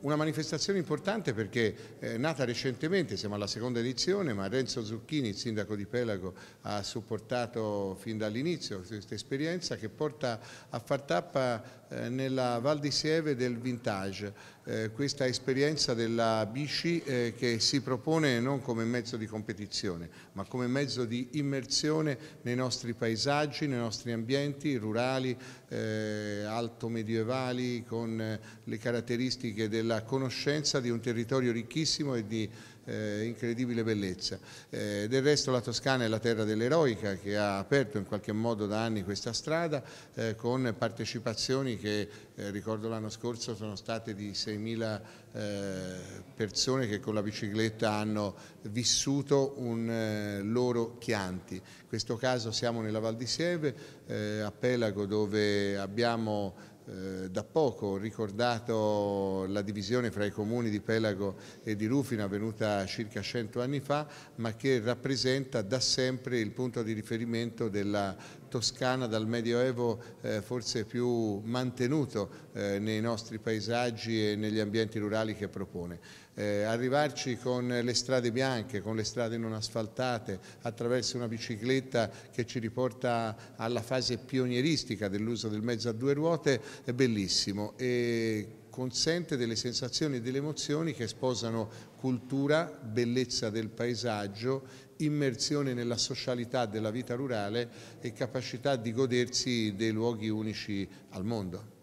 Una manifestazione importante perché eh, è nata recentemente, siamo alla seconda edizione, ma Renzo Zucchini, il sindaco di Pelago, ha supportato fin dall'inizio questa esperienza che porta a far tappa eh, nella Val di Sieve del Vintage, eh, questa esperienza della bici che si propone non come mezzo di competizione, ma come mezzo di immersione nei nostri paesaggi, nei nostri ambienti rurali, alto medievali, con le caratteristiche anche della conoscenza di un territorio ricchissimo e di eh, incredibile bellezza. Eh, del resto la Toscana è la terra dell'eroica che ha aperto in qualche modo da anni questa strada eh, con partecipazioni che eh, ricordo l'anno scorso sono state di 6.000 eh, persone che con la bicicletta hanno vissuto un eh, loro Chianti. In questo caso siamo nella Val di Sieve, a Pelago dove abbiamo eh, da poco ricordato la divisione fra i comuni di Pelago e di Rufino avvenuta circa 100 anni fa, ma che rappresenta da sempre il punto di riferimento della Toscana dal Medioevo eh, forse più mantenuto eh, nei nostri paesaggi e negli ambienti rurali che propone. Eh, arrivarci con le strade bianche, con le strade non asfaltate, attraverso una bicicletta che ci riporta alla fase pionieristica dell'uso del mezzo a due ruote, è bellissimo e consente delle sensazioni e delle emozioni che sposano cultura, bellezza del paesaggio, immersione nella socialità della vita rurale e capacità di godersi dei luoghi unici al mondo.